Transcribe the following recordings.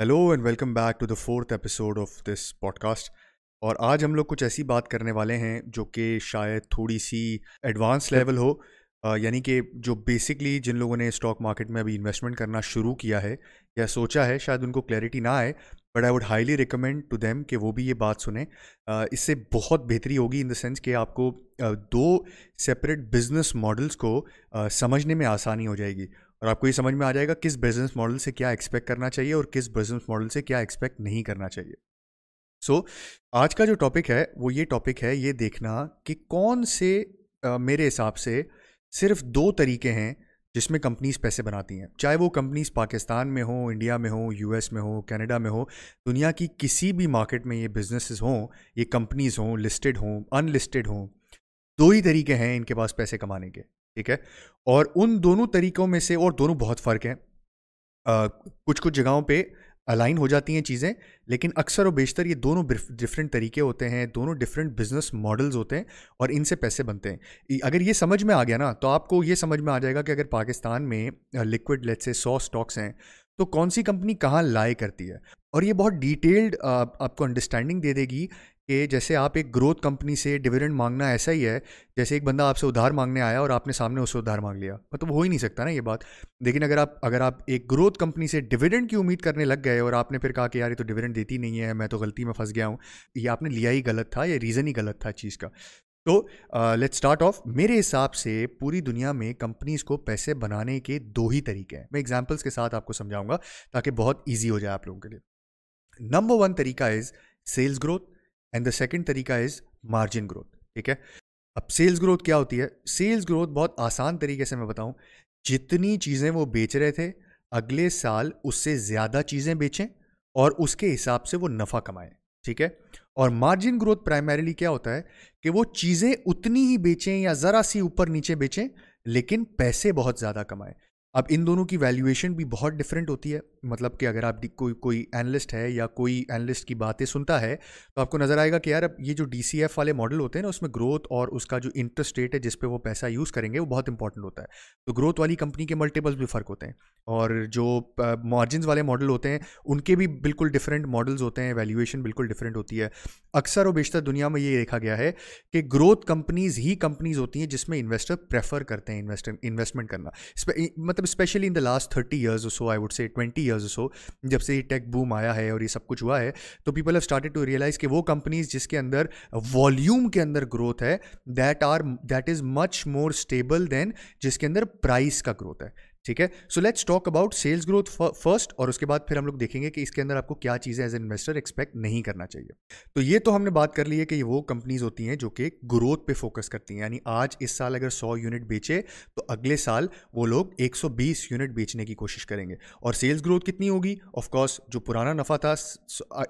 Hello and welcome back to the fourth episode of this podcast और आज हम लोग कुछ ऐसी बात करने वाले हैं जो कि शायद थोड़ी सी एडवांस लेवल हो यानी कि जो बेसिकली जिन लोगों ने स्टॉक मार्केट में अभी इन्वेस्टमेंट करना शुरू किया है या सोचा है शायद उनको क्लैरिटी ना आए but I would highly recommend to them कि वो भी ये बात सुने इससे बहुत बेहतरी होगी इन द सेंस कि आपको दो सेपरेट बिजनेस मॉडल्स को समझने में आसानी हो जाएगी और आपको ये समझ में आ जाएगा किस बिजनेस मॉडल से क्या एक्सपेक्ट करना चाहिए और किस बिजनेस मॉडल से क्या एक्सपेक्ट नहीं करना चाहिए सो so, आज का जो टॉपिक है वो ये टॉपिक है ये देखना कि कौन से आ, मेरे हिसाब से सिर्फ दो तरीके हैं जिसमें कंपनीज पैसे बनाती हैं चाहे वो कंपनीज पाकिस्तान में हो इंडिया में हो यूएस में हो कनाडा में हो दुनिया की किसी भी मार्केट में ये बिजनेसेस हों ये कंपनीज हों लिस्टेड हों अनलिस्टेड हों दो ही तरीके हैं इनके पास पैसे कमाने के ठीक है और उन दोनों तरीकों में से और दोनों बहुत फ़र्क हैं कुछ कुछ जगहों पे अलाइन हो जाती हैं चीज़ें लेकिन अक्सर और बेशतर ये दोनों डिफरेंट तरीके होते हैं दोनों डिफरेंट बिजनेस मॉडल्स होते हैं और इनसे पैसे बनते हैं अगर ये समझ में आ गया ना तो आपको ये समझ में आ जाएगा कि अगर पाकिस्तान में लिक्विड लेट से सौ स्टॉक्स हैं तो कौन सी कंपनी कहाँ लाए करती है और ये बहुत डिटेल्ड आपको अंडरस्टैंडिंग दे देगी कि जैसे आप एक ग्रोथ कंपनी से डिविडेंड मांगना ऐसा ही है जैसे एक बंदा आपसे उधार मांगने आया और आपने सामने उससे उधार मांग लिया मतलब हो ही नहीं सकता ना ये बात लेकिन अगर आप अगर आप एक ग्रोथ कंपनी से डिविडेंड की उम्मीद करने लग गए और आपने फिर कहा कि यार ये तो डिविडेंड देती नहीं है मैं तो गलती में फंस गया हूँ ये आपने लिया ही गलत था या रीज़न ही गलत था चीज़ का तो लेट्स स्टार्ट ऑफ मेरे हिसाब से पूरी दुनिया में कंपनीज को पैसे बनाने के दो ही तरीके हैं मैं एग्जाम्पल्स के साथ आपको समझाऊंगा ताकि बहुत ईजी हो जाए आप लोगों के लिए नंबर वन तरीका is sales growth and the second तरीका इज मार्जिन ग्रोथ ठीक है अब सेल्स ग्रोथ क्या होती है सेल्स ग्रोथ बहुत आसान तरीके से मैं बताऊं जितनी चीज़ें वो बेच रहे थे अगले साल उससे ज़्यादा चीज़ें बेचें और उसके हिसाब से वो नफ़ा कमाएं ठीक है और मार्जिन ग्रोथ प्राइमरीली क्या होता है कि वो चीज़ें उतनी ही बेचें या ज़रा सी ऊपर नीचे बेचें लेकिन पैसे बहुत ज़्यादा कमाएं अब इन दोनों की वैल्यूएशन भी बहुत डिफरेंट होती है मतलब कि अगर आप कोई कोई एनालिस्ट है या कोई एनालिस्ट की बातें सुनता है तो आपको नज़र आएगा कि यार अब ये जो डी वाले मॉडल होते हैं ना उसमें ग्रोथ और उसका जो इंटरेस्ट रेट है जिस पे वो पैसा यूज़ करेंगे वो बहुत इंपॉर्टेंट होता है तो ग्रोथ वाली कंपनी के मल्टीपल्स भी फ़र्क होते हैं और जो मार्जिन वाले मॉडल होते हैं उनके भी बिल्कुल डिफरेंट मॉडल्स होते हैं वैल्यूएशन बिल्कुल डिफरेंट होती है अक्सर और बेशतर दुनिया में ये देखा गया है कि ग्रोथ कंपनीज ही कंपनीज होती हैं जिसमें इन्वेस्टर प्रेफर करते हैं इन्वेस्टमेंट करना मतलब specially in the last thirty years so I would say twenty years so जब से ये टेक बूम आया है और ये सब कुछ हुआ है तो people have started to realize कि वो कंपनीज जिसके अंदर वॉल्यूम के अंदर ग्रोथ है that are that is much more stable than जिसके अंदर प्राइस का ग्रोथ है ठीक है so let's talk about sales growth first और उसके बाद फिर हम लोग देखेंगे कि इसके अंदर आपको क्या चीज़ें एज इन्वेस्टर एक्सपेक्ट नहीं करना चाहिए तो ये तो हमने बात कर ली है कि ये वो कंपनीज होती हैं जो कि ग्रोथ पे फोकस करती हैं यानी आज इस साल अगर 100 यूनिट बेचे तो अगले साल वो लोग 120 यूनिट बेचने की कोशिश करेंगे और सेल्स ग्रोथ कितनी होगी ऑफकोर्स जो पुराना नफ़ा था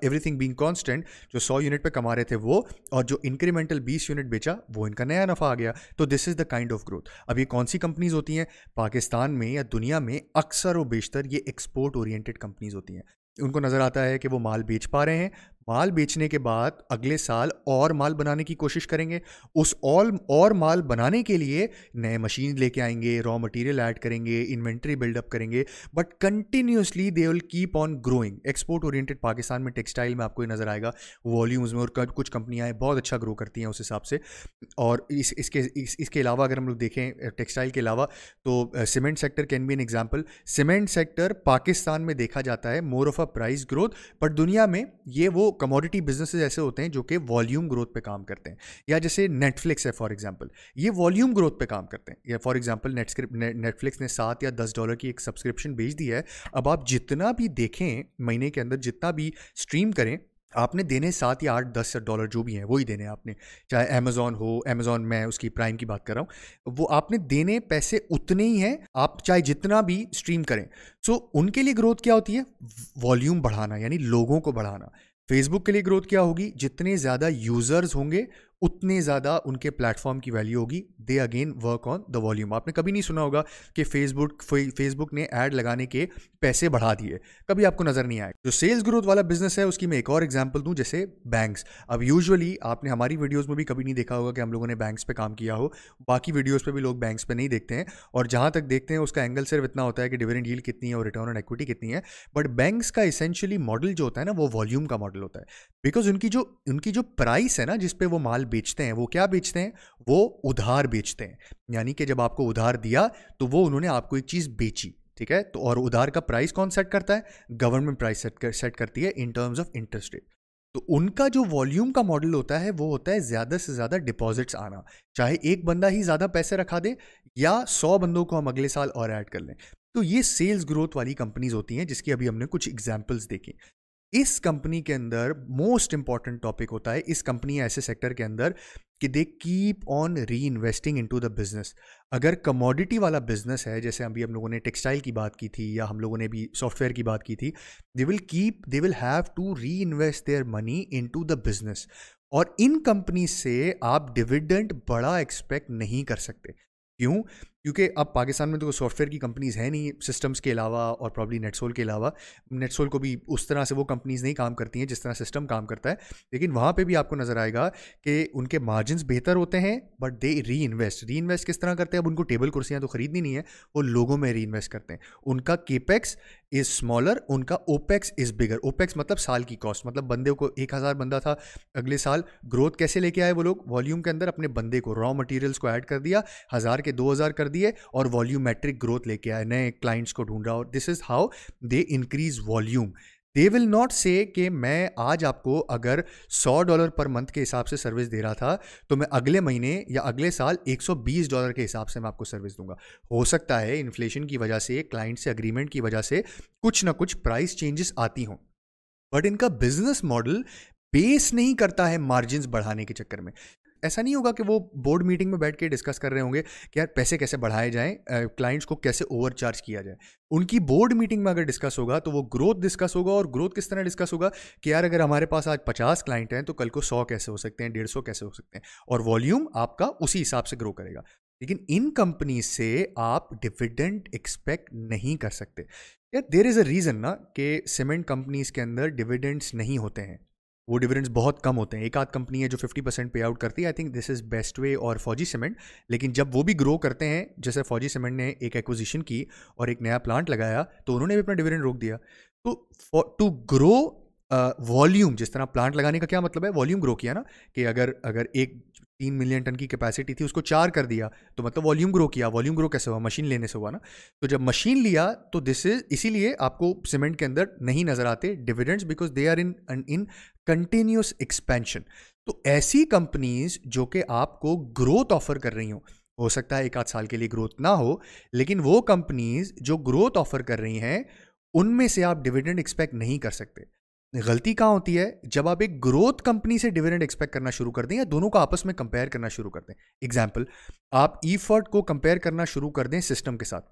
एवरीथिंग बींग कॉन्स्टेंट जो सौ यूनिट पर कमा रहे थे वो और जो इंक्रीमेंटल बीस यूनिट बेचा वो इनका नया नफ़ा आ गया तो this is the kind of growth अब ये कौन सी कंपनीज होती हैं पाकिस्तान में या दुनिया में अक्सर और बेशतर ये एक्सपोर्ट ओरिएंटेड कंपनीज होती हैं उनको नज़र आता है कि वो माल बेच पा रहे हैं माल बेचने के बाद अगले साल और माल बनाने की कोशिश करेंगे उस और और माल बनाने के लिए नए मशीन लेके आएंगे रॉ मटेरियल ऐड करेंगे इन्वेंट्री बिल्डअप करेंगे but continuously they will keep on growing export oriented Pakistan में टेक्सटाइल में आपको नज़र आएगा वॉल्यूम्स में और कुछ कंपनियाँ बहुत अच्छा ग्रो करती हैं उस हिसाब से और इस इसके इस, इसके अलावा अगर हम लोग देखें टेक्सटाइल के अलावा तो cement sector can be an example cement sector Pakistan में देखा जाता है more of a price growth but दुनिया में ये वो कमोडिटी बिजनेस ऐसे होते हैं जो कि वॉल्यूम ग्रोथ पे काम करते हैं या जैसे नेटफ्लिक्स है फॉर एग्जांपल ये वॉल्यूम ग्रोथ पे काम करते हैं या फॉर एग्जांपल नेटफ्लिक्स ने सात या दस डॉलर की एक सब्सक्रिप्शन भेज दी है अब आप जितना भी देखें महीने के अंदर जितना भी स्ट्रीम करें आपने देने सात या आठ दस डॉलर जो भी हैं वही देने आपने चाहे अमेजोन हो अमेज़ॉन मैं उसकी प्राइम की बात कर रहा हूँ वो आपने देने पैसे उतने ही हैं आप चाहे जितना भी स्ट्रीम करें सो so, उनके लिए ग्रोथ क्या होती है वॉल्यूम बढ़ाना यानी लोगों को बढ़ाना फेसबुक के लिए ग्रोथ क्या होगी जितने ज़्यादा यूज़र्स होंगे उतने ज़्यादा उनके प्लेटफॉर्म की वैल्यू होगी they again work on the volume आपने कभी नहीं सुना होगा कि फेसबुक फेसबुक ने ऐड लगाने के पैसे बढ़ा दिए कभी आपको नज़र नहीं आएगा जो सेल्स ग्रोथ वाला बिजनेस है उसकी मैं एक और एग्जाम्पल दूँ जैसे बैंक्स अब यूजअली आपने हमारी वीडियोज़ में भी कभी नहीं देखा होगा कि हम लोगों ने बैंक्स पर काम किया हो बाकी वीडियोज़ पर भी लोग बैंक्स पर नहीं देखते हैं और जहाँ तक देखते हैं उसका एंगल सिर्फ इतना होता है कि डिविडेंड डील कितनी है और रिटर्न ऑन एक्विटी कितनी है बट बैंक्स का इसेंशियली मॉडल जो होता है ना वो वॉल्यूम का मॉडल होता है बिकॉज उनकी जो उनकी जो प्राइस है ना जिसपे वो माल बेचते हैं वो क्या बेचते हैं वो उधार बेचते हैं यानी कि जब आपको उधार दिया तो वो उन्होंने आपको एक चीज़ बेची ठीक है तो और उधार का प्राइस कौन सेट करता है गवर्नमेंट प्राइस सेट कर, सेट करती है in terms of interest rate तो उनका जो वॉल्यूम का मॉडल होता है वो होता है ज़्यादा से ज़्यादा डिपॉजिट्स आना चाहे एक बंदा ही ज़्यादा पैसे रखा दे या सौ बंदों को हम अगले साल और ऐड कर लें तो ये सेल्स ग्रोथ वाली कंपनीज होती हैं जिसकी अभी हमने कुछ एग्जाम्पल्स देखी इस कंपनी के अंदर मोस्ट इंपॉर्टेंट टॉपिक होता है इस कंपनी या ऐसे सेक्टर के अंदर कि they keep on reinvesting into the business अगर कमोडिटी वाला बिजनेस है जैसे अभी हम लोगों ने टेक्सटाइल की बात की थी या हम लोगों ने भी सॉफ्टवेयर की बात की थी they will keep they will have to reinvest their money into the business और इन कंपनी से आप डिविडेंट बड़ा एक्सपेक्ट नहीं कर सकते क्यों क्योंकि अब पाकिस्तान में तो सॉफ्टवेयर की कंपनीज हैं नहीं सिस्टम्स के अलावा और प्रॉब्ली नेटसोल के अलावा नेटसोल को भी उस तरह से वो कंपनीज नहीं काम करती हैं जिस तरह सिस्टम काम करता है लेकिन वहाँ पे भी आपको नज़र आएगा कि उनके मार्जिन बेहतर होते हैं बट दे री इन्वेस्ट री इन्वेस्ट किस तरह करते हैं अब उनको टेबल कुर्सियाँ तो खरीदनी नहीं है वो लोगों में री इन्वेस्ट करते हैं उनका केपेक्स इज स्मॉलर उनका ओपेक्स इज बिगर ओपेक्स मतलब साल की कॉस्ट मतलब बंदे को एक हज़ार बंदा था अगले साल ग्रोथ कैसे लेके आए वो लोग वॉल्यूम के अंदर अपने बंदे को रॉ मटेरियल्स को ऐड कर दिया हज़ार के दो हज़ार कर दिए और वॉल्यूमेट्रिक ग्रोथ लेके आए नए क्लाइंट्स को ढूंढ रहा और this is how they increase volume they will not say कि मैं आज आपको अगर 100 डॉलर पर मंथ के हिसाब से सर्विस दे रहा था तो मैं अगले महीने या अगले साल 120 डॉलर के हिसाब से मैं आपको सर्विस दूंगा हो सकता है इन्फ्लेशन की वजह से क्लाइंट से अग्रीमेंट की वजह से कुछ ना कुछ प्राइस चेंजेस आती हों बट इनका बिजनेस मॉडल बेस नहीं करता है मार्जिन बढ़ाने के चक्कर में ऐसा नहीं होगा कि वो बोर्ड मीटिंग में बैठ के डिस्कस कर रहे होंगे कि यार पैसे कैसे बढ़ाए जाएं क्लाइंट्स को कैसे ओवरचार्ज किया जाए उनकी बोर्ड मीटिंग में अगर डिस्कस होगा तो वो ग्रोथ डिस्कस होगा और ग्रोथ किस तरह डिस्कस होगा कि यार अगर हमारे पास आज पचास क्लाइंट हैं तो कल को सौ कैसे हो सकते हैं डेढ़ सौ कैसे हो सकते हैं और वॉल्यूम आपका उसी हिसाब से ग्रो करेगा लेकिन इन कंपनी से आप डिविडेंड एक्सपेक्ट नहीं कर सकते यार देर इज़ अ रीज़न ना कि सीमेंट कंपनीज के अंदर डिविडेंड्स नहीं होते हैं वो डिविडेंड्स बहुत कम होते हैं एक आध कंपनी है जो 50 परसेंट पे आउट करती है I think this is best way और फौजी सीमेंट लेकिन जब वो भी ग्रो करते हैं जैसे फौजी सीमेंट ने एक एक्विजिशन की और एक नया प्लांट लगाया तो उन्होंने भी अपना डिविडेंड रोक दिया तो टू ग्रो वॉल्यूम जिस तरह प्लांट लगाने का क्या मतलब है वॉल्यूम ग्रो किया ना कि अगर अगर एक तीन मिलियन टन की कैपेसिटी थी उसको चार कर दिया तो मतलब वॉल्यूम ग्रो किया वॉल्यूम ग्रो कैसे हुआ मशीन लेने से हुआ ना तो जब मशीन लिया तो दिस इज इसीलिए आपको सीमेंट के अंदर नहीं नजर आते dividends because they are in in continuous expansion तो ऐसी कंपनीज जो कि आपको ग्रोथ ऑफर कर रही हों हो सकता है एक आध साल के लिए ग्रोथ ना हो लेकिन वो कंपनीज जो ग्रोथ ऑफर कर रही हैं उनमें से आप डिविडेंड एक्सपेक्ट नहीं कर सकते गलती कहाँ होती है जब आप एक ग्रोथ कंपनी से डिविडेंड एक्सपेक्ट करना शुरू कर दें या दोनों को आपस में कंपेयर करना शुरू कर दें एग्जाम्पल आप ईफर्ट को कंपेयर करना शुरू कर दें सिस्टम के साथ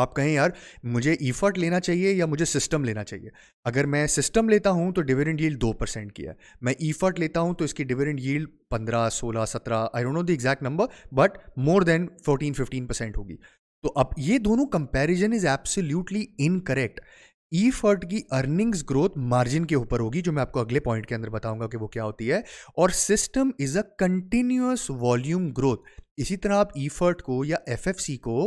आप कहें यार मुझे ईफर्ट लेना चाहिए या मुझे सिस्टम लेना चाहिए अगर मैं सिस्टम लेता हूं तो डिविडेंड यील्ड दो परसेंट की है मैं ईफर्ट लेता हूं तो इसकी डिविडेंड यील्ड पंद्रह सोलह सत्रह I don't know the exact number but more than fourteen fifteen percent होगी तो अब ये दोनों comparison is absolutely incorrect E fert की अर्निंग्स ग्रोथ मार्जिन के ऊपर होगी जो मैं आपको अगले पॉइंट के अंदर बताऊंगा कि वो क्या होती है और system is a continuous volume growth इसी तरह आप ई फर्ट को या एफ को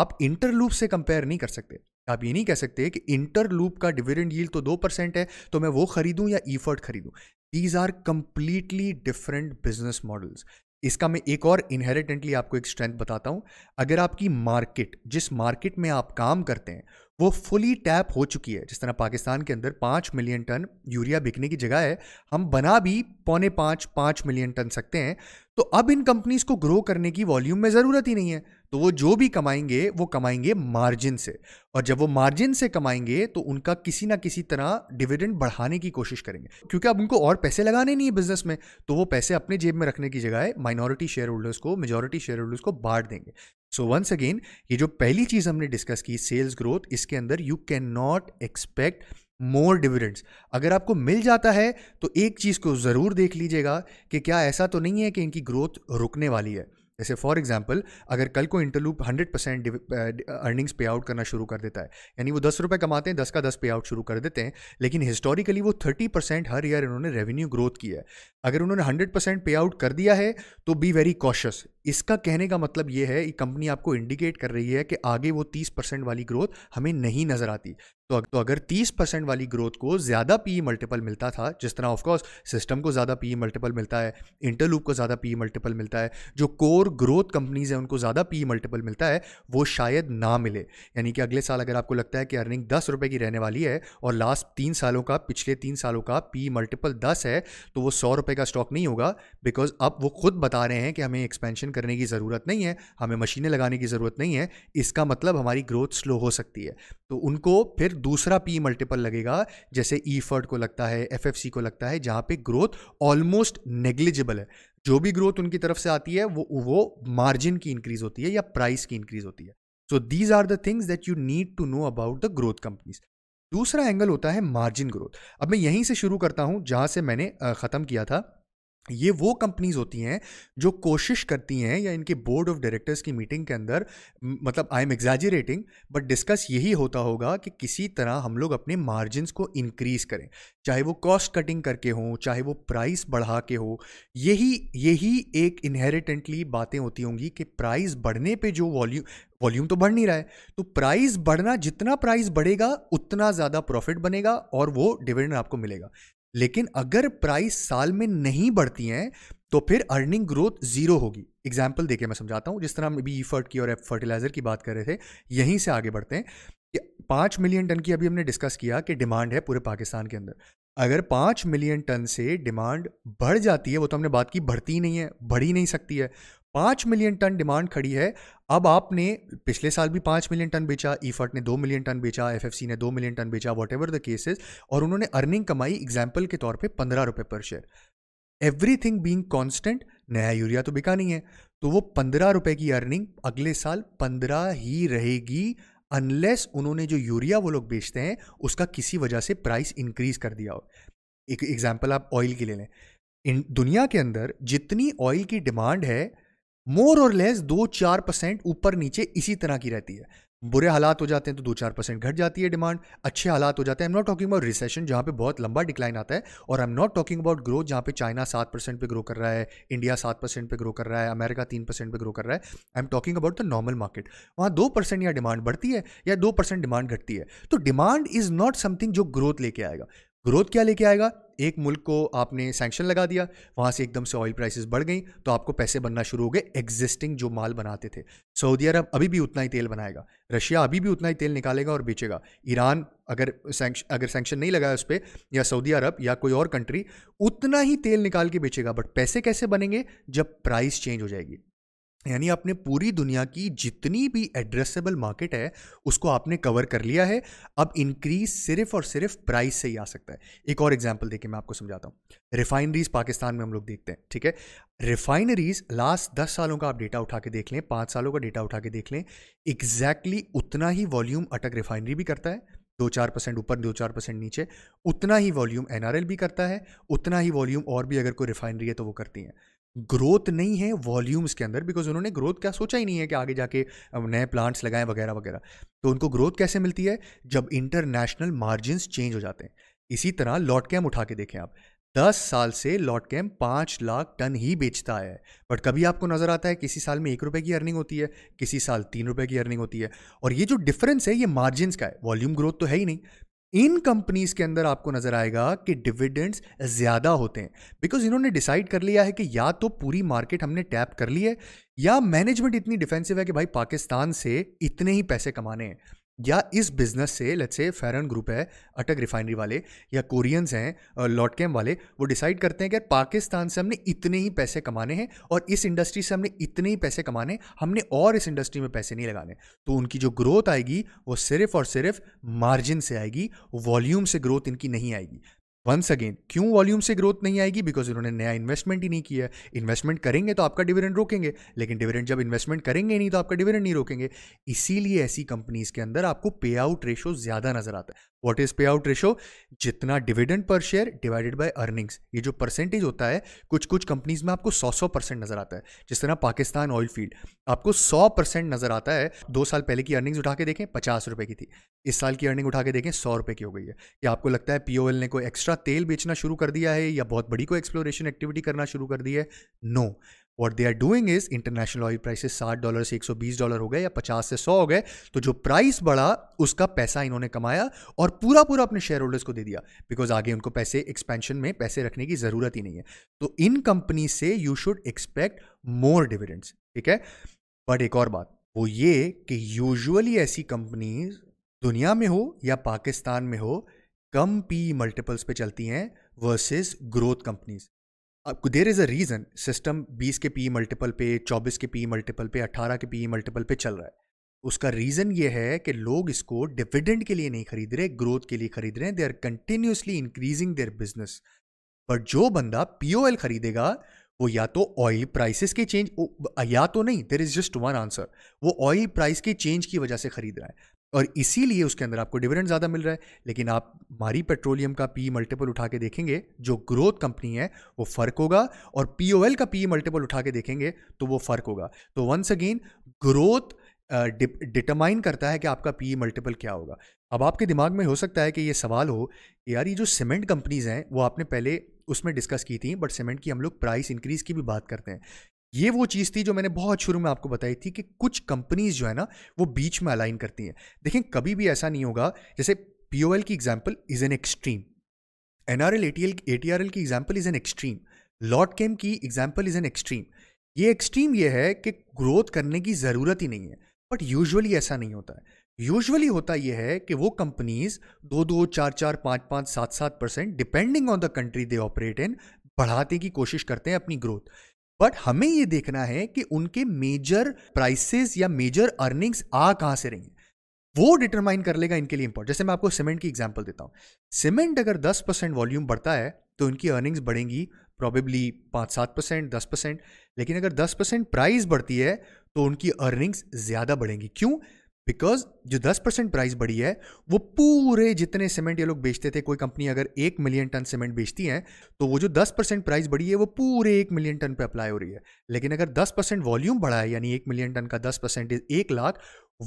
आप इंटरलूप से कंपेयर नहीं कर सकते आप ये नहीं कह सकते कि इंटरलूप का डिविडेंड यील्ड तो दो परसेंट है तो मैं वो खरीदूं या ई फर्ट खरीदूं these are completely different business models इसका मैं एक और इनहेरिटेंटली आपको एक स्ट्रेंथ बताता हूं अगर आपकी मार्केट जिस मार्केट में आप काम करते हैं वो फुली टैप हो चुकी है जिस तरह पाकिस्तान के अंदर पाँच मिलियन टन यूरिया बिकने की जगह है हम बना भी पौने पाँच पाँच मिलियन टन सकते हैं तो अब इन कंपनीज को ग्रो करने की वॉल्यूम में ज़रूरत ही नहीं है तो वो जो भी कमाएंगे वो कमाएंगे मार्जिन से और जब वो मार्जिन से कमाएंगे तो उनका किसी ना किसी तरह डिविडेंड बढ़ाने की कोशिश करेंगे क्योंकि अब उनको और पैसे लगाने नहीं है बिजनेस में तो वो पैसे अपने जेब में रखने की जगह माइनॉरिटी शेयर होल्डर्स को मेजोरिटी शेयर होल्डर्स को बांट देंगे सो वंस अगेन ये जो पहली चीज़ हमने डिस्कस की सेल्स ग्रोथ इसके अंदर you can not expect more dividends अगर आपको मिल जाता है तो एक चीज़ को ज़रूर देख लीजिएगा कि क्या ऐसा तो नहीं है कि इनकी ग्रोथ रुकने वाली है जैसे फॉर एग्जाम्पल अगर कल को Interloop 100 percent earnings pay out करना शुरू कर देता है यानी वो दस रुपये कमाते हैं दस का दस पे आउट शुरू कर देते हैं लेकिन हिस्टोरिकली वो 30 परसेंट हर ईयर इन्होंने रेवेन्यू ग्रोथ की है अगर उन्होंने 100 परसेंट पे आउट कर दिया है तो बी वेरी कॉशियस इसका कहने का मतलब ये है कि कंपनी आपको इंडिकेट कर रही है कि आगे वो 30 परसेंट वाली ग्रोथ हमें नहीं नज़र आती तो, अगर तो अगर 30 परसेंट वाली ग्रोथ को ज़्यादा पी मल्टीपल मिलता था जिस तरह ऑफकोर्स सिस्टम को ज़्यादा पी मल्टीपल मिलता है इंटरलूप को ज़्यादा पी मल्टीपल मिलता है जो कोर ग्रोथ कंपनीज़ हैं उनको ज़्यादा पी मल्टीपल मिलता है वो शायद ना मिले यानी कि अगले साल अगर आपको लगता है कि अर्निंग दस रुपये की रहने वाली है और लास्ट तीन सालों का पिछले तीन सालों का पी मल्टीपल e दस है तो वो सौ रुपये का स्टॉक नहीं होगा बिकॉज अब वो खुद बता रहे हैं कि हमें एक्सपेंशन इन्वेस्टमेंट करने की ज़रूरत नहीं है हमें मशीनें लगाने की ज़रूरत नहीं है इसका मतलब हमारी ग्रोथ स्लो हो सकती है तो उनको फिर दूसरा पी मल्टीपल लगेगा जैसे ई e फर्ट e को लगता है एफ को लगता है जहाँ पे ग्रोथ ऑलमोस्ट नेग्लिजिबल है जो भी ग्रोथ उनकी तरफ से आती है वो वो मार्जिन की इंक्रीज होती है या प्राइस की इंक्रीज होती है so these are the things that you need to know about the growth companies दूसरा एंगल होता है मार्जिन ग्रोथ अब मैं यहीं से शुरू करता हूं जहां से मैंने ख़त्म किया था ये वो कंपनीज होती हैं जो कोशिश करती हैं या इनके बोर्ड ऑफ डायरेक्टर्स की मीटिंग के अंदर मतलब I am exaggerating but discuss यही होता होगा कि किसी तरह हम लोग अपने मार्जिनस को इंक्रीज करें चाहे वो कॉस्ट कटिंग करके हो चाहे वो प्राइस बढ़ा के हो यही यही एक इनहेरिटेंटली बातें होती होंगी कि प्राइस बढ़ने पे जो वॉल्यू वॉल्यूम तो बढ़ नहीं रहा है तो प्राइस बढ़ना जितना प्राइस बढ़ेगा उतना ज़्यादा प्रॉफिट बनेगा और वो डिविडेंड आपको मिलेगा लेकिन अगर प्राइस साल में नहीं बढ़ती हैं तो फिर अर्निंग ग्रोथ जीरो होगी एग्जाम्पल देके मैं समझाता हूँ जिस तरह हम अभी ईफर्ट की और फर्टिलाइज़र की बात कर रहे थे यहीं से आगे बढ़ते हैं कि पाँच मिलियन टन की अभी हमने डिस्कस किया कि डिमांड है पूरे पाकिस्तान के अंदर अगर पाँच मिलियन टन से डिमांड बढ़ जाती है वो तो हमने बात की बढ़ती ही नहीं है बढ़ ही नहीं सकती है पांच मिलियन टन डिमांड खड़ी है अब आपने पिछले साल भी पांच मिलियन टन बेचा ईफर्ट e ने दो मिलियन टन बेचा एफ ने दो मिलियन टन बेचा वॉट एवर द केसेस और उन्होंने अर्निंग कमाई एग्जाम्पल के तौर पर पंद्रह रुपए पर share everything being constant नया यूरिया तो बिका नहीं है तो वो पंद्रह रुपए की अर्निंग अगले साल पंद्रह ही रहेगी अनलेस उन्होंने जो यूरिया वो लोग बेचते हैं उसका किसी वजह से प्राइस इंक्रीज कर दिया हो एक एग्जाम्पल आप ऑयल की ले लें इन दुनिया के अंदर जितनी ऑयल की डिमांड है मोर और लेस दो चार परसेंट ऊपर नीचे इसी तरह की रहती है बुरे हालात हो जाते हैं तो दो चार परसेंट घट जाती है डिमांड अच्छे हालात हो जाते हैं am not talking about recession जहाँ पे बहुत लंबा डिक्लाइन आता है और I am not talking about growth जहाँ पे चाइना सात परसेंट पर ग्रो कर रहा है इंडिया सात परसेंट पर ग्रो कर रहा है अमेरिका तीन परसेंट पर ग्रो कर रहा है I am talking about the normal market वहाँ दो परसेंट या डिमांड बढ़ती है या दो परसेंट डिमांड घटती है तो डिमांड इज नॉट समथिंग जो ग्रोथ लेके आएगा ग्रोथ क्या लेके आएगा एक मुल्क को आपने सैंक्शन लगा दिया वहाँ से एकदम से ऑयल प्राइसेस बढ़ गई तो आपको पैसे बनना शुरू हो गए एग्जिस्टिंग जो माल बनाते थे सऊदी अरब अभी भी उतना ही तेल बनाएगा रशिया अभी भी उतना ही तेल निकालेगा और बेचेगा ईरान अगर सैंक्श अगर सैंक्शन नहीं लगाया उस पर या सऊदी अरब या कोई और कंट्री उतना ही तेल निकाल के बेचेगा बट पैसे कैसे बनेंगे जब प्राइस चेंज हो जाएगी यानी आपने पूरी दुनिया की जितनी भी एड्रेसेबल मार्केट है उसको आपने कवर कर लिया है अब इंक्रीज सिर्फ और सिर्फ प्राइस से ही आ सकता है एक और एग्जांपल देखिए मैं आपको समझाता हूँ रिफाइनरीज पाकिस्तान में हम लोग देखते हैं ठीक है रिफाइनरीज लास्ट दस सालों का आप डेटा उठा के देख लें पाँच सालों का डेटा उठा के देख लें एग्जैक्टली exactly उतना ही वॉल्यूम अटक रिफाइनरी भी करता है दो चार परसेंट ऊपर दो चार परसेंट नीचे उतना ही वॉल्यूम एनआरएल भी करता है उतना ही वॉल्यूम और भी अगर कोई रिफाइनरी है तो वो करती हैं ग्रोथ नहीं है वॉल्यूम्स के अंदर बिकॉज उन्होंने ग्रोथ क्या सोचा ही नहीं है कि आगे जाके नए प्लांट्स लगाएं वगैरह वगैरह तो उनको ग्रोथ कैसे मिलती है जब इंटरनेशनल मार्जिनस चेंज हो जाते हैं इसी तरह लॉट कैम उठा के देखें आप दस साल से लॉट कैम पाँच लाख टन ही बेचता है बट कभी आपको नज़र आता है किसी साल में एक रुपये की अर्निंग होती है किसी साल तीन रुपये की अर्निंग होती है और ये जो डिफरेंस है ये मार्जिन का है वॉल्यूम ग्रोथ तो है ही नहीं इन कंपनीज के अंदर आपको नजर आएगा कि डिविडेंड्स ज्यादा होते हैं बिकॉज इन्होंने डिसाइड कर लिया है कि या तो पूरी मार्केट हमने टैप कर ली है या मैनेजमेंट इतनी डिफेंसिव है कि भाई पाकिस्तान से इतने ही पैसे कमाने हैं या इस बिज़नेस से लेट्स से फेरन ग्रुप है अटक रिफाइनरी वाले या कोरियंस हैं लॉटकेम वाले वो डिसाइड करते हैं कि पाकिस्तान से हमने इतने ही पैसे कमाने हैं और इस इंडस्ट्री से हमने इतने ही पैसे कमाने हमने और इस इंडस्ट्री में पैसे नहीं लगाने तो उनकी जो ग्रोथ आएगी वो सिर्फ और सिर्फ मार्जिन से आएगी वॉल्यूम से ग्रोथ इनकी नहीं आएगी वंस अगेन क्यों वॉल्यूम से ग्रोथ नहीं आएगी बिकॉज उन्होंने नया इन्वेस्टमेंट ही नहीं किया है इन्वेस्टमेंट करेंगे तो आपका डिविडेंड रोकेंगे लेकिन डिविडेंड जब इन्वेस्टमेंट करेंगे नहीं तो आपका डिविडेंड नहीं रोकेंगे इसीलिए ऐसी कंपनीज के अंदर आपको पे आउट रेशो ज्यादा नजर आता है what is payout ratio जितना डिविडेंड पर शेयर डिवाइडेड बाय अर्निंग्स ये जो परसेंटेज होता है कुछ कुछ कंपनीज में आपको सौ सौ परसेंट नजर आता है जिस तरह पाकिस्तान ऑयल फील्ड आपको सौ परसेंट नजर आता है दो साल पहले की अर्निंग्स उठा के देखें पचास रुपए की थी इस साल की अर्निंग उठा के देखें सौ रुपए की हो गई है कि आपको लगता है एल ने कोई एक्स्ट्रा तेल बेचना शुरू कर दिया है या बहुत बड़ी कोई एक्सप्लोरेशन एक्टिविटी करना शुरू कर दी है no what they are doing is international oil prices साठ डॉलर से एक सौ बीस डॉलर हो गए या पचास से सौ हो गए तो जो प्राइस बढ़ा उसका पैसा इन्होंने कमाया और पूरा पूरा अपने शेयर होल्डर्स को दे दिया बिकॉज आगे उनको पैसे एक्सपेंशन में पैसे रखने की जरूरत ही नहीं है तो इन कंपनी से you should expect more dividends ठीक है बट एक और बात वो ये कि यूजुअली ऐसी कंपनीज दुनिया में हो या पाकिस्तान में हो कम पी मल्टीपल्स पे चलती हैं versus growth companies there is a reason system 20 के पी मल्टीपल पे 24 के पी मल्टीपल पे 18 के पी मल्टीपल पे चल रहा है उसका रीज़न ये है कि लोग इसको डिविडेंड के लिए नहीं खरीद रहे ग्रोथ के लिए खरीद रहे हैं they are continuously increasing their business but जो बंदा पी खरीदेगा वो या तो ऑयल प्राइसेस के चेंज या तो नहीं there is just one answer वो ऑयल प्राइस के चेंज की वजह से खरीद रहा है और इसीलिए उसके अंदर आपको डिविडेंड ज़्यादा मिल रहा है लेकिन आप मारी पेट्रोलियम का पी मल्टीपल उठा के देखेंगे जो ग्रोथ कंपनी है वो फ़र्क होगा और पी का पी मल्टीपल उठा के देखेंगे तो वो फ़र्क होगा तो वंस अगेन ग्रोथ डिटरमाइन करता है कि आपका पी मल्टीपल क्या होगा अब आपके दिमाग में हो सकता है कि ये सवाल हो कि यार ये जो सीमेंट कंपनीज़ हैं वो आपने पहले उसमें डिस्कस की थी बट सीमेंट की हम लोग प्राइस इंक्रीज़ की भी बात करते हैं ये वो चीज़ थी जो मैंने बहुत शुरू में आपको बताई थी कि कुछ कंपनीज जो है ना वो बीच में अलाइन करती हैं देखें कभी भी ऐसा नहीं होगा जैसे पी की example is an extreme N R L A T T L L A R की example is an extreme lord came की एग्जाम्पल इज़ एन एक्सट्रीम ये एक्सट्रीम ये है कि ग्रोथ करने की ज़रूरत ही नहीं है बट यूजुअली ऐसा नहीं होता है यूजुअली होता यह है कि वो कंपनीज दो दो चार चार पाँच पाँच सात सात percent depending on the country they operate in बढ़ाते की कोशिश करते हैं अपनी ग्रोथ बट हमें ये देखना है कि उनके मेजर प्राइसेस या मेजर अर्निंग्स आ कहाँ से रहेंगे वो डिटरमाइन कर लेगा इनके लिए इंपॉर्ट जैसे मैं आपको सीमेंट की एग्जाम्पल देता हूँ सीमेंट अगर दस परसेंट वॉल्यूम बढ़ता है तो इनकी अर्निंग्स बढ़ेंगी प्रॉबेबली पाँच सात परसेंट दस परसेंट लेकिन अगर दस परसेंट प्राइस बढ़ती है तो उनकी अर्निंग्स ज़्यादा बढ़ेंगी क्यों बिकॉज जो 10 परसेंट प्राइस बढ़ी है वो पूरे जितने सीमेंट ये लोग बेचते थे कोई कंपनी अगर एक मिलियन टन सीमेंट बेचती है तो वो जो 10 परसेंट प्राइस बढ़ी है वो पूरे एक मिलियन टन पे अप्लाई हो रही है लेकिन अगर 10 परसेंट वॉल्यूम बढ़ा है यानी एक मिलियन टन का 10 परसेंट एक लाख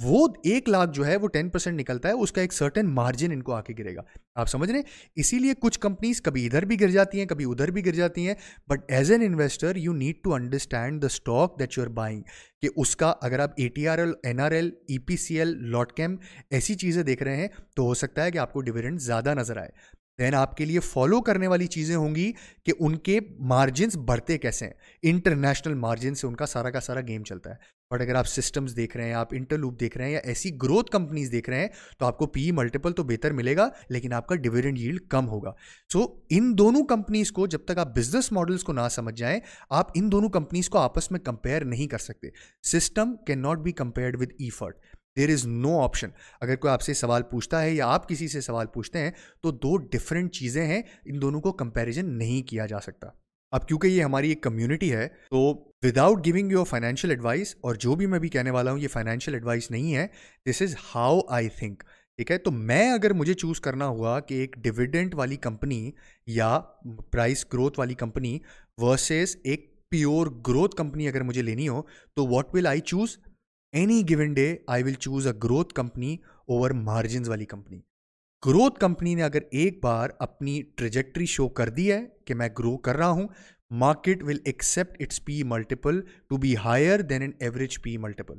वो एक लाख जो है वो टेन परसेंट निकलता है उसका एक सर्टेन मार्जिन इनको आके गिरेगा आप समझ रहे हैं इसीलिए कुछ कंपनीज कभी इधर भी गिर जाती हैं कभी उधर भी गिर जाती हैं but as an investor you need to understand the stock that you are buying कि उसका अगर आप A T R L N R L E P C L lot cam ऐसी चीज़ें देख रहे हैं तो हो सकता है कि आपको डिविडेंड ज़्यादा नजर आए देन आपके लिए फॉलो करने वाली चीज़ें होंगी कि उनके मार्जिन बढ़ते कैसे हैं इंटरनेशनल मार्जिन से उनका सारा का सारा गेम चलता है बट अगर आप सिस्टम्स देख रहे हैं आप इंटरलूप देख रहे हैं या ऐसी ग्रोथ कंपनीज देख रहे हैं तो आपको पी मल्टीपल e तो बेहतर मिलेगा लेकिन आपका डिविडेंड यील्ड कम होगा सो so, इन दोनों कंपनीज को जब तक आप बिजनेस मॉडल्स को ना समझ जाएं आप इन दोनों कंपनीज को आपस में कंपेयर नहीं कर सकते system can not be compared with effort there is no option अगर कोई आपसे सवाल पूछता है या आप किसी से सवाल पूछते हैं तो दो डिफरेंट चीज़ें हैं इन दोनों को कंपेरिजन नहीं किया जा सकता अब क्योंकि ये हमारी एक कम्युनिटी है तो without giving your financial advice और जो भी मैं भी कहने वाला हूँ ये फाइनेंशियल एडवाइस नहीं है this is how I think ठीक है तो मैं अगर मुझे चूज़ करना हुआ कि एक डिविडेंट वाली कंपनी या प्राइस ग्रोथ वाली कंपनी वर्सेस एक प्योर ग्रोथ कंपनी अगर मुझे लेनी हो तो what will I choose any given day I will choose a growth company over margin वाली कंपनी ग्रोथ कंपनी ने अगर एक बार अपनी ट्रेजेक्ट्री शो कर दी है कि मैं ग्रो कर रहा हूँ market will accept its P multiple to be higher than an average P multiple.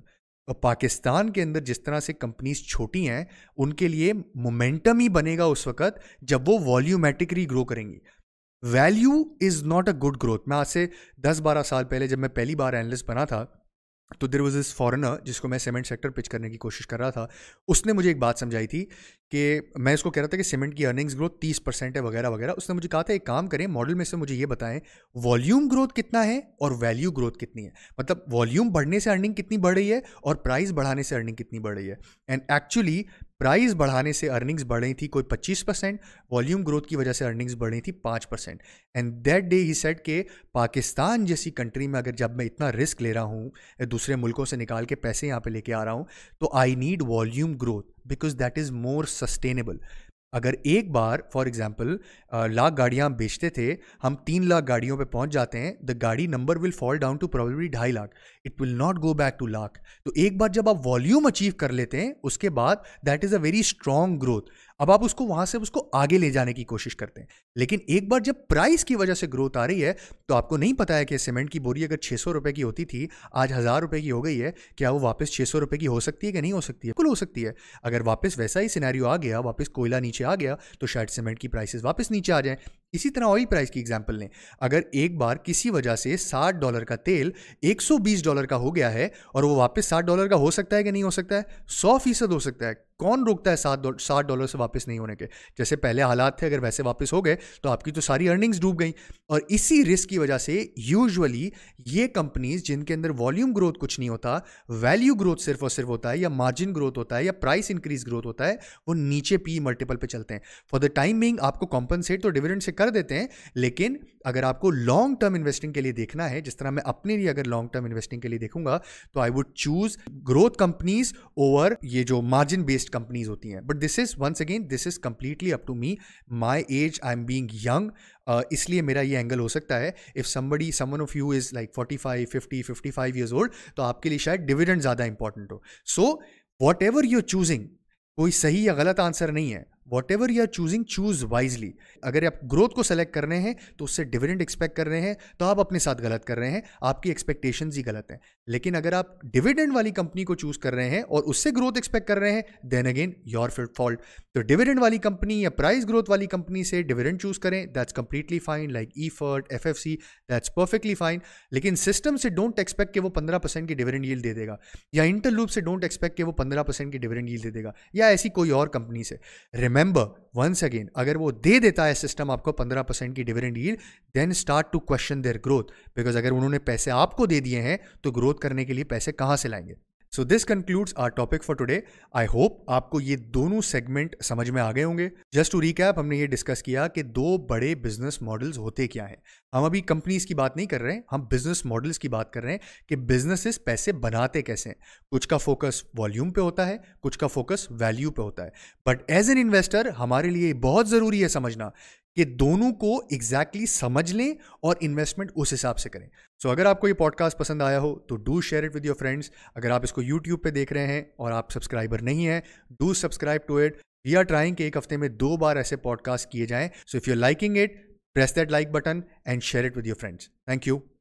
और पाकिस्तान के अंदर जिस तरह से कंपनीज छोटी हैं उनके लिए मोमेंटम ही बनेगा उस वक्त जब वो वॉल्यूमेटिकली ग्रो करेंगी value is not a good growth मैं आज से 10-12 साल पहले जब मैं पहली बार एनालिस्ट बना था तो देर वॉज इस फॉरनर जिसको मैं सीमेंट सेक्टर पिच करने की कोशिश कर रहा था उसने मुझे एक बात समझाई थी कि मैं उसको कह रहा था कि सीमेंट की अर्निंग्स ग्रोथ तीस परसेंट है वगैरह वगैरह उसने मुझे कहा था एक काम करें मॉडल में से मुझे ये बताएं वॉल्यूम ग्रोथ कितना है और वैल्यू ग्रोथ कितनी है मतलब वॉल्यूम बढ़ने से अर्निंग कितनी बढ़ रही है और प्राइस बढ़ाने से अर्निंग कितनी बढ़ रही है एंड एक्चुअली प्राइस बढ़ाने से अर्निंग्स बढ़ी थी कोई 25 परसेंट वॉल्यूम ग्रोथ की वजह से अर्निंग्स बढ़ी थी 5 परसेंट एंड दैट डे ही सेट के पाकिस्तान जैसी कंट्री में अगर जब मैं इतना रिस्क ले रहा हूँ दूसरे मुल्कों से निकाल के पैसे यहाँ पे लेके आ रहा हूँ तो I need volume growth because that is more sustainable अगर एक बार फॉर एग्जाम्पल लाख गाड़ियाँ हम बेचते थे हम तीन लाख गाड़ियों पे पहुँच जाते हैं द गाड़ी number will fall down to probably ढाई lakh it will not go back to lakh तो एक बार जब आप वॉल्यूम अचीव कर लेते हैं उसके बाद that is a very strong growth अब आप उसको वहां से उसको आगे ले जाने की कोशिश करते हैं लेकिन एक बार जब प्राइस की वजह से ग्रोथ आ रही है तो आपको नहीं पता है कि सीमेंट की बोरी अगर छः सौ रुपये की होती थी आज हज़ार रुपये की हो गई है क्या वो वापस छः सौ रुपये की हो सकती है कि नहीं हो सकती है कुल हो सकती है अगर वापस वैसा ही सिनेरियो आ गया वापस कोयला नीचे आ गया तो शायद सीमेंट की प्राइसेस वापस नीचे आ जाए इसी तरह ऑयल प्राइस की एग्जाम्पल लें अगर एक बार किसी वजह से साठ डॉलर का तेल एक डॉलर का हो गया है और वो वापस साठ डॉलर का हो सकता है कि नहीं हो सकता है सौ फीसद हो सकता है कौन रोकता है सात डॉलर सात डॉलर से वापस नहीं होने के जैसे पहले हालात थे अगर वैसे वापस हो गए तो आपकी तो सारी अर्निंग्स डूब गई और इसी रिस्क की वजह से यूजुअली ये कंपनीज जिनके अंदर वॉल्यूम ग्रोथ कुछ नहीं होता वैल्यू ग्रोथ सिर्फ और सिर्फ होता है या मार्जिन ग्रोथ होता है या प्राइस इंक्रीज ग्रोथ होता है वो नीचे पी मल्टीपल पर चलते हैं फॉर द टाइम बिंग आपको कॉम्पनसेट तो डिविडेंड से कर देते हैं लेकिन अगर आपको लॉन्ग टर्म इन्वेस्टिंग के लिए देखना है जिस तरह मैं अपने लिए अगर लॉन्ग टर्म इन्वेस्टिंग के लिए देखूंगा तो I would choose growth companies over ये जो मार्जिन बेस्ड कंपनीज होती हैं but this is once again this is completely up to me my age I am being young इसलिए मेरा ये एंगल हो सकता है if somebody someone of you is like forty five fifty fifty five years old तो आपके लिए शायद डिविडेंड ज़्यादा इंपॉर्टेंट हो so whatever you choosing कोई सही या गलत आंसर नहीं है whatever you are choosing choose wisely अगर आप ग्रोथ को सेलेक्ट कर रहे हैं तो उससे डिविडेंड एक्सपेक्ट कर रहे हैं तो आप अपने साथ गलत कर रहे हैं आपकी एक्सपेक्टेशन ही गलत हैं लेकिन अगर आप डिविडेंड वाली कंपनी को चूज कर रहे हैं और उससे ग्रोथ एक्सपेक्ट कर रहे हैं then again your fit fault तो डिविडेंड वाली कंपनी या प्राइस ग्रोथ वाली कंपनी से डिविडेंड चूज करें that's completely fine like effort F F C that's perfectly fine लेकिन सिस्टम से डोंट एक्सपेक्ट कि वो पंद्रह परसेंट की डिविडेंड यील्ड दे देगा या इंटरलूप से डोंट एक्सपेक्ट कि वो पंद्रह परसेंट की डिविडेंड यील्ड दे देगा या ऐसी कोई और कंपनी से रिमेंबर वंस अगेन अगर वो दे देता है सिस्टम आपको पंद्रह परसेंट की dividend yield then start to question their growth because अगर उन्होंने पैसे आपको दे दिए हैं तो ग्रोथ करने के लिए पैसे कहाँ से लाएंगे so this concludes our topic for today I hope आपको ये दोनों सेगमेंट समझ में आ गए होंगे जस्ट टू रिकैप हमने ये डिस्कस किया कि दो बड़े बिजनेस मॉडल्स होते क्या हैं हम अभी कंपनीज की बात नहीं कर रहे हैं हम बिजनेस मॉडल्स की बात कर रहे हैं कि बिजनेसेस पैसे बनाते कैसे हैं कुछ का फोकस वॉल्यूम पे होता है कुछ का फोकस वैल्यू पे होता है बट एज एन इन्वेस्टर हमारे लिए बहुत ज़रूरी है समझना कि दोनों को एग्जैक्टली exactly समझ लें और इन्वेस्टमेंट उस हिसाब से करें सो so, अगर आपको ये पॉडकास्ट पसंद आया हो तो do share it with your friends अगर आप इसको यूट्यूब पे देख रहे हैं और आप सब्सक्राइबर नहीं हैं do subscribe to it we are trying एक हफ्ते में दो बार ऐसे पॉडकास्ट किए जाएं so if you liking it press that like button and share it with your friends thank you